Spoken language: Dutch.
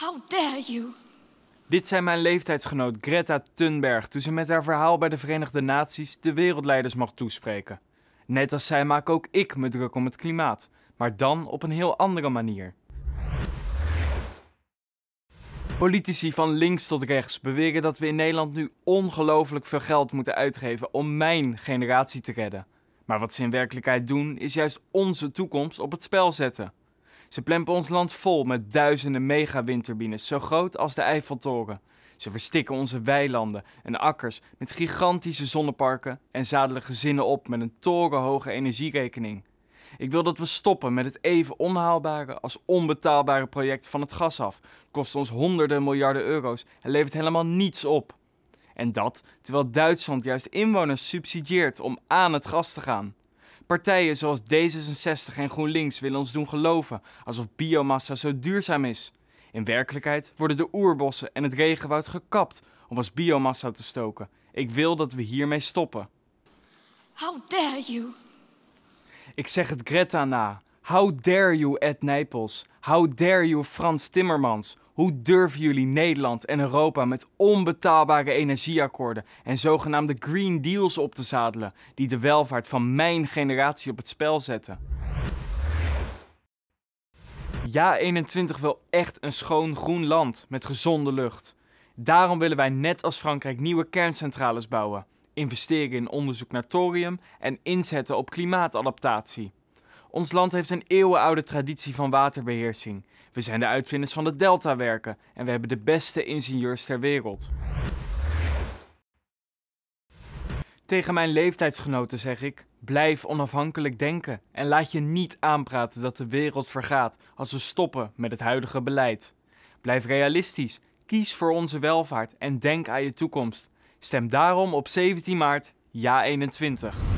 How dare you? Dit zijn mijn leeftijdsgenoot Greta Thunberg toen ze met haar verhaal bij de Verenigde Naties de wereldleiders mag toespreken. Net als zij maak ook ik me druk om het klimaat, maar dan op een heel andere manier. Politici van links tot rechts beweren dat we in Nederland nu ongelooflijk veel geld moeten uitgeven om mijn generatie te redden. Maar wat ze in werkelijkheid doen is juist onze toekomst op het spel zetten. Ze plempen ons land vol met duizenden megawindturbines, zo groot als de Eiffeltoren. Ze verstikken onze weilanden en akkers met gigantische zonneparken en zadelen gezinnen op met een torenhoge energierekening. Ik wil dat we stoppen met het even onhaalbare als onbetaalbare project van het gas af. Het kost ons honderden miljarden euro's en levert helemaal niets op. En dat terwijl Duitsland juist inwoners subsidieert om aan het gas te gaan. Partijen zoals D66 en GroenLinks willen ons doen geloven alsof biomassa zo duurzaam is. In werkelijkheid worden de oerbossen en het regenwoud gekapt om als biomassa te stoken. Ik wil dat we hiermee stoppen. How dare you? Ik zeg het Greta na, How dare you, Ed Nijpels? How dare you, Frans Timmermans? Hoe durven jullie Nederland en Europa met onbetaalbare energieakkoorden en zogenaamde Green Deals op te zadelen, die de welvaart van mijn generatie op het spel zetten? Ja 21 wil echt een schoon groen land met gezonde lucht. Daarom willen wij net als Frankrijk nieuwe kerncentrales bouwen, investeren in onderzoek naar thorium en inzetten op klimaatadaptatie. Ons land heeft een eeuwenoude traditie van waterbeheersing. We zijn de uitvinders van de deltawerken en we hebben de beste ingenieurs ter wereld. Tegen mijn leeftijdsgenoten zeg ik, blijf onafhankelijk denken en laat je niet aanpraten dat de wereld vergaat als we stoppen met het huidige beleid. Blijf realistisch, kies voor onze welvaart en denk aan je toekomst. Stem daarom op 17 maart Ja 21.